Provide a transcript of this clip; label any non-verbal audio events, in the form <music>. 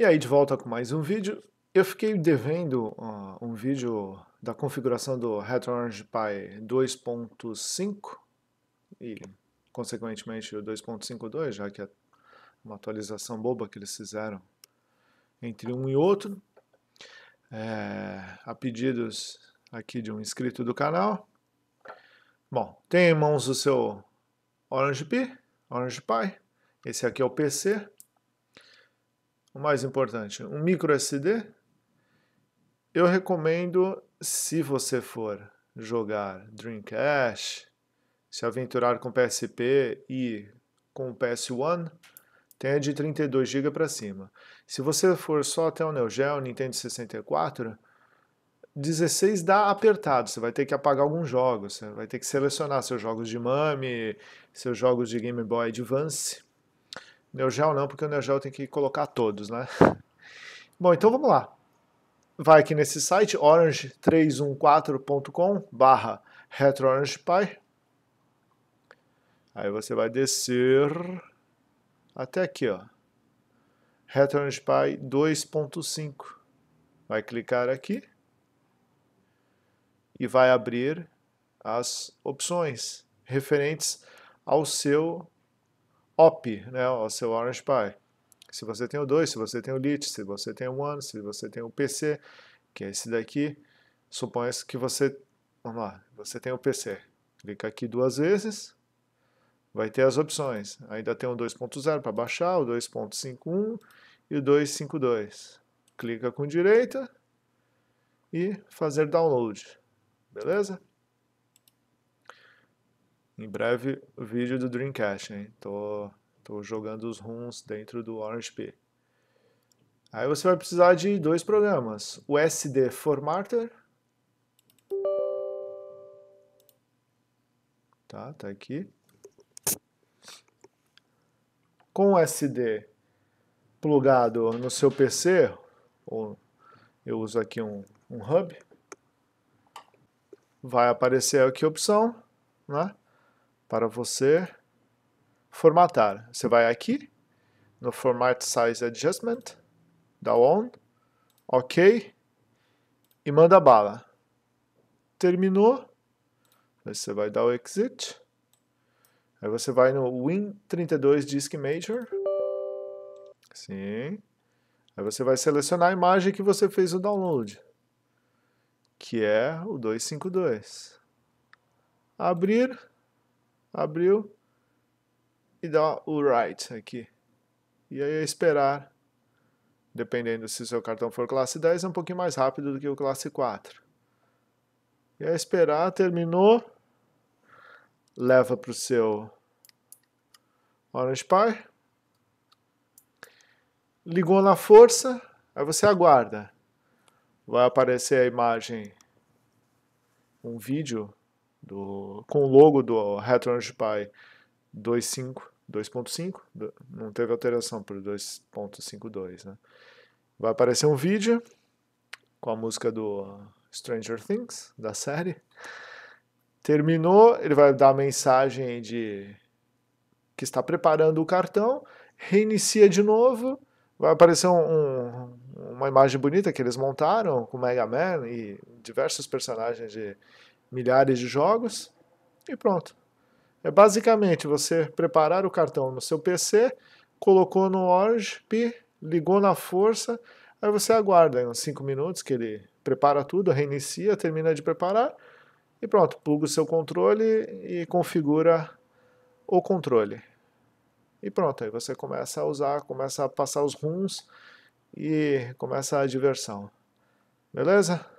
E aí de volta com mais um vídeo. Eu fiquei devendo uh, um vídeo da configuração do Red Orange Pi 2.5 e consequentemente o 2.52, já que é uma atualização boba que eles fizeram entre um e outro, é, a pedidos aqui de um inscrito do canal. Bom, tem em mãos o seu Orange Pi, Orange Pi, esse aqui é o PC, o mais importante, um micro SD, eu recomendo, se você for jogar Dreamcast, se aventurar com PSP e com o PS1, tenha de 32 GB para cima. Se você for só até o Neo Geo, Nintendo 64, 16 dá apertado, você vai ter que apagar alguns jogos, você vai ter que selecionar seus jogos de Mami, seus jogos de Game Boy Advance, NeoGel não, porque o NeoGel tem que colocar todos, né? <laughs> Bom, então vamos lá. Vai aqui nesse site, orange314.com barra retroorangepi. Aí você vai descer até aqui, ó. RetrorangePy 2.5. Vai clicar aqui e vai abrir as opções referentes ao seu OP, né, o seu Orange Pie. Se você tem o 2, se você tem o lit, se você tem o one, se você tem o PC, que é esse daqui, suponha que você, vamos lá, você tem o PC. Clica aqui duas vezes, vai ter as opções. Ainda tem o 2.0 para baixar, o 2.51 e o 2.52. Clica com direita e fazer download. Beleza? Em breve, vídeo do Dreamcast, hein? Tô, tô jogando os runs dentro do P. Aí você vai precisar de dois programas, o SD Formatter, tá, tá aqui, com o SD plugado no seu PC, ou eu uso aqui um, um hub, vai aparecer aqui a opção, né? para você formatar. Você vai aqui, no Format Size Adjustment, dá On, OK, e manda bala. Terminou, você vai dar o Exit, aí você vai no Win32 Disk Major, sim, aí você vai selecionar a imagem que você fez o download, que é o 252. Abrir, abriu e dá o write aqui. E aí é esperar, dependendo se o seu cartão for classe 10, é um pouquinho mais rápido do que o classe 4. E aí é esperar, terminou, leva para o seu Orange Pie, ligou na força, aí você aguarda. Vai aparecer a imagem, um vídeo do, com o logo do RetroArch Pi 2.5, não teve alteração por 2.52, né? Vai aparecer um vídeo com a música do Stranger Things, da série. Terminou, ele vai dar a mensagem de que está preparando o cartão, reinicia de novo, vai aparecer um, uma imagem bonita que eles montaram com Mega Man e diversos personagens de milhares de jogos e pronto. É basicamente você preparar o cartão no seu PC, colocou no Orange ligou na força, aí você aguarda uns 5 minutos que ele prepara tudo, reinicia, termina de preparar e pronto, pluga o seu controle e configura o controle. E pronto, aí você começa a usar, começa a passar os runs e começa a diversão. Beleza?